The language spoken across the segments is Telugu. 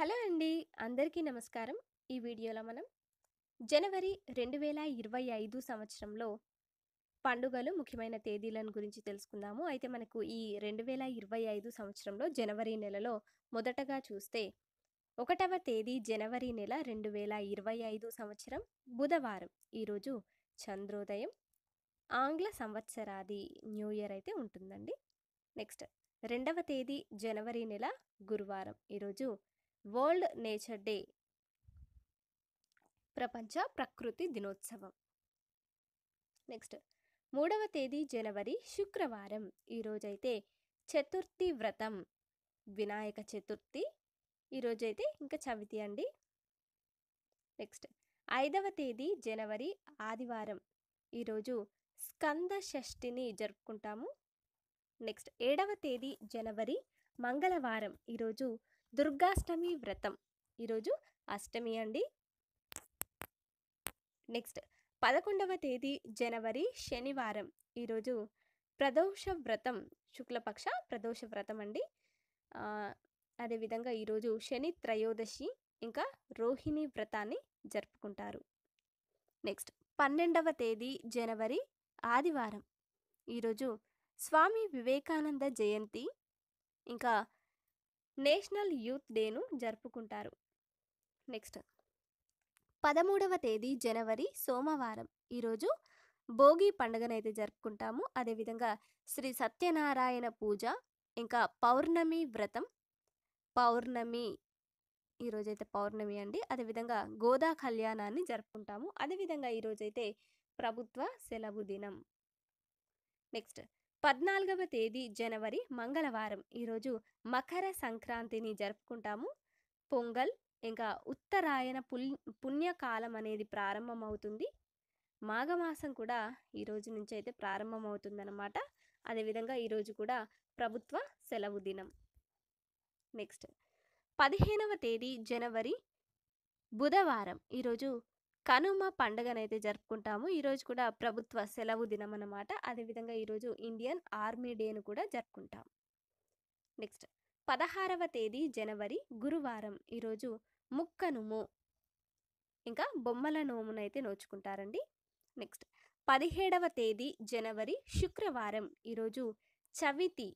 హలో అండి అందరికీ నమస్కారం ఈ వీడియోలో మనం జనవరి రెండు వేల ఇరవై ఐదు సంవత్సరంలో పండుగలు ముఖ్యమైన తేదీలను గురించి తెలుసుకుందాము అయితే మనకు ఈ రెండు వేల ఇరవై ఐదు సంవత్సరంలో జనవరి నెలలో మొదటగా చూస్తే ఒకటవ తేదీ జనవరి నెల రెండు వేల ఇరవై ఐదు సంవత్సరం బుధవారం ఈరోజు చంద్రోదయం ఆంగ్ల సంవత్సరాది న్యూ ఇయర్ అయితే ఉంటుందండి నెక్స్ట్ రెండవ తేదీ జనవరి నెల గురువారం ఈరోజు వరల్డ్ నేచర్ డే ప్రపంచ ప్రకృతి దినోత్సవం నెక్స్ట్ మూడవ తేదీ జనవరి శుక్రవారం ఈరోజైతే చతుర్థి వ్రతం వినాయక చతుర్థి ఈరోజైతే ఇంకా చవితి అండి నెక్స్ట్ ఐదవ తేదీ జనవరి ఆదివారం ఈరోజు స్కంద షష్ఠిని జరుపుకుంటాము నెక్స్ట్ ఏడవ తేదీ జనవరి మంగళవారం ఈరోజు దుర్గాష్టమి వ్రతం ఈరోజు అష్టమి అండి నెక్స్ట్ పదకొండవ తేదీ జనవరి శనివారం ఈరోజు ప్రదోష వ్రతం శుక్లపక్ష ప్రదోష వ్రతం అండి అదేవిధంగా ఈరోజు శని త్రయోదశి ఇంకా రోహిణి వ్రతాన్ని జరుపుకుంటారు నెక్స్ట్ పన్నెండవ తేదీ జనవరి ఆదివారం ఈరోజు స్వామి వివేకానంద జయంతి ఇంకా నేషనల్ యూత్ డేను జరుపుకుంటారు నెక్స్ట్ పదమూడవ తేదీ జనవరి సోమవారం ఈరోజు భోగి పండుగనైతే జరుపుకుంటాము అదేవిధంగా శ్రీ సత్యనారాయణ పూజ ఇంకా పౌర్ణమి వ్రతం పౌర్ణమి ఈరోజైతే పౌర్ణమి అండి అదేవిధంగా గోదా కళ్యాణాన్ని జరుపుకుంటాము అదేవిధంగా ఈరోజైతే ప్రభుత్వ సెలవు దినం నెక్స్ట్ పద్నాలుగవ తేదీ జనవరి మంగళవారం ఈరోజు మకర సంక్రాంతిని జరుపుకుంటాము పొంగల్ ఇంకా ఉత్తరాయణ పుణ్యకాలం అనేది ప్రారంభమవుతుంది మాఘమాసం కూడా ఈరోజు నుంచి అయితే ప్రారంభమవుతుందన్నమాట అదేవిధంగా ఈరోజు కూడా ప్రభుత్వ సెలవు దినం నెక్స్ట్ పదిహేనవ తేదీ జనవరి బుధవారం ఈరోజు కనుమ పండుగనైతే జరుపుకుంటాము ఈరోజు కూడా ప్రభుత్వ సెలవు దినం అనమాట అదేవిధంగా ఈరోజు ఇండియన్ ఆర్మీ డేను కూడా జరుపుకుంటాం నెక్స్ట్ పదహారవ తేదీ జనవరి గురువారం ఈరోజు ముక్కనుము ఇంకా బొమ్మల నోమునైతే నోచుకుంటారండి నెక్స్ట్ పదిహేడవ తేదీ జనవరి శుక్రవారం ఈరోజు చవితి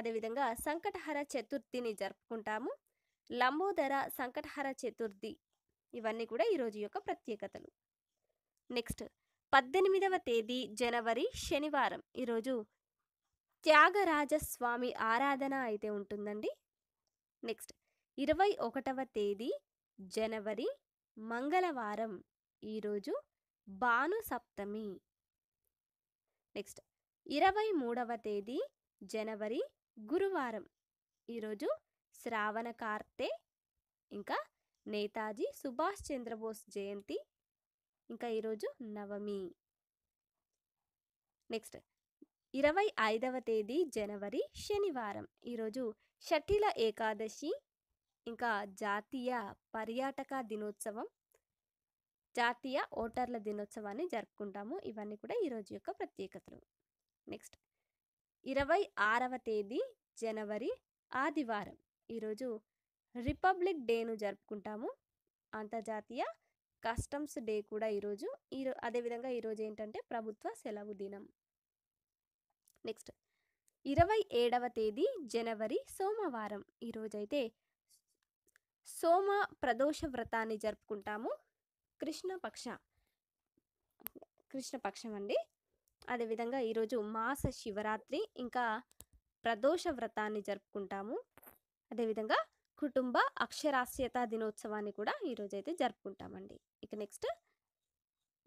అదేవిధంగా సంకటహర చతుర్థిని జరుపుకుంటాము లంబోదర సంకటహర చతుర్థి ఇవన్నీ కూడా ఈరోజు యొక్క ప్రత్యేకతలు నెక్స్ట్ పద్దెనిమిదవ తేదీ జనవరి శనివారం ఈరోజు త్యాగరాజస్వామి ఆరాధన అయితే ఉంటుందండి నెక్స్ట్ ఇరవై ఒకటవ తేదీ జనవరి మంగళవారం ఈరోజు భానుసప్తమి సప్తమి నెక్స్ట్ ఇరవై మూడవ తేదీ జనవరి గురువారం ఈరోజు శ్రావణ కార్తె ఇంకా నేతాజీ సుభాష్ చంద్రబోస్ జయంతి ఇంకా ఈరోజు నవమి నెక్స్ట్ ఇరవై ఐదవ తేదీ జనవరి శనివారం ఈరోజు షటిల ఏకాదశి ఇంకా జాతీయ పర్యాటక దినోత్సవం జాతీయ ఓటర్ల దినోత్సవాన్ని జరుపుకుంటాము ఇవన్నీ కూడా ఈరోజు యొక్క ప్రత్యేకతలు నెక్స్ట్ ఇరవై ఆరవ తేదీ జనవరి ఆదివారం ఈరోజు రిపబ్లిక్ డేను జరుపుకుంటాము అంతర్జాతీయ కస్టమ్స్ డే కూడా ఈరోజు ఈ అదేవిధంగా ఈరోజు ఏంటంటే ప్రభుత్వ సెలవు దినం నెక్స్ట్ ఇరవై ఏడవ తేదీ జనవరి సోమవారం ఈరోజైతే సోమ ప్రదోష వ్రతాన్ని జరుపుకుంటాము కృష్ణపక్ష కృష్ణపక్షం అండి అదేవిధంగా ఈరోజు మాస శివరాత్రి ఇంకా ప్రదోష వ్రతాన్ని జరుపుకుంటాము అదేవిధంగా కుటుంబ అక్షరాస్యత దినోత్సవాన్ని కూడా ఈరోజైతే జరుపుకుంటామండి ఇక నెక్స్ట్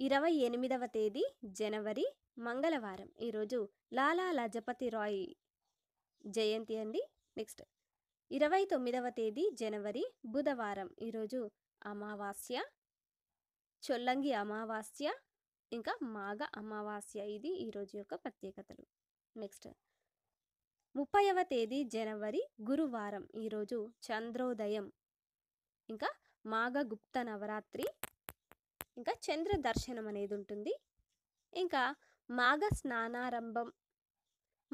ఇరవై ఎనిమిదవ తేదీ జనవరి మంగళవారం ఈరోజు లాలా లజపతి రాయ్ జయంతి అండి నెక్స్ట్ ఇరవై తొమ్మిదవ తేదీ జనవరి బుధవారం ఈరోజు అమావాస్య చొల్లంగి అమావాస్య ఇంకా మాఘ అమావాస్య ఇది ఈరోజు యొక్క ప్రత్యేకతలు నెక్స్ట్ ముప్పైవ తేదీ జనవరి గురువారం ఈరోజు చంద్రోదయం ఇంకా మాఘగుప్త నవరాత్రి ఇంకా చంద్ర దర్శనం అనేది ఉంటుంది ఇంకా మాఘ స్నానారంభం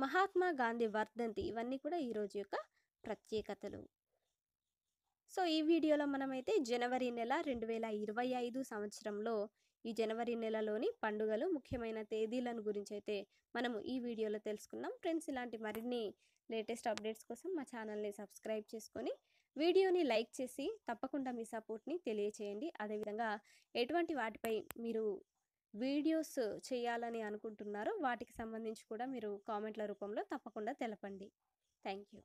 మహాత్మా గాంధీ వర్ధంతి ఇవన్నీ కూడా ఈరోజు యొక్క ప్రత్యేకతలు సో ఈ వీడియోలో మనమైతే జనవరి నెల రెండు వేల ఇరవై ఐదు సంవత్సరంలో ఈ జనవరి నెలలోని పండుగలు ముఖ్యమైన తేదీలను గురించి అయితే మనము ఈ వీడియోలో తెలుసుకుందాం ఫ్రెండ్స్ ఇలాంటి మరిన్ని లేటెస్ట్ అప్డేట్స్ కోసం మా ఛానల్ని సబ్స్క్రైబ్ చేసుకొని వీడియోని లైక్ చేసి తప్పకుండా మీ సపోర్ట్ని తెలియచేయండి అదేవిధంగా ఎటువంటి వాటిపై మీరు వీడియోస్ చేయాలని అనుకుంటున్నారో వాటికి సంబంధించి కూడా మీరు కామెంట్ల రూపంలో తప్పకుండా తెలపండి థ్యాంక్ యూ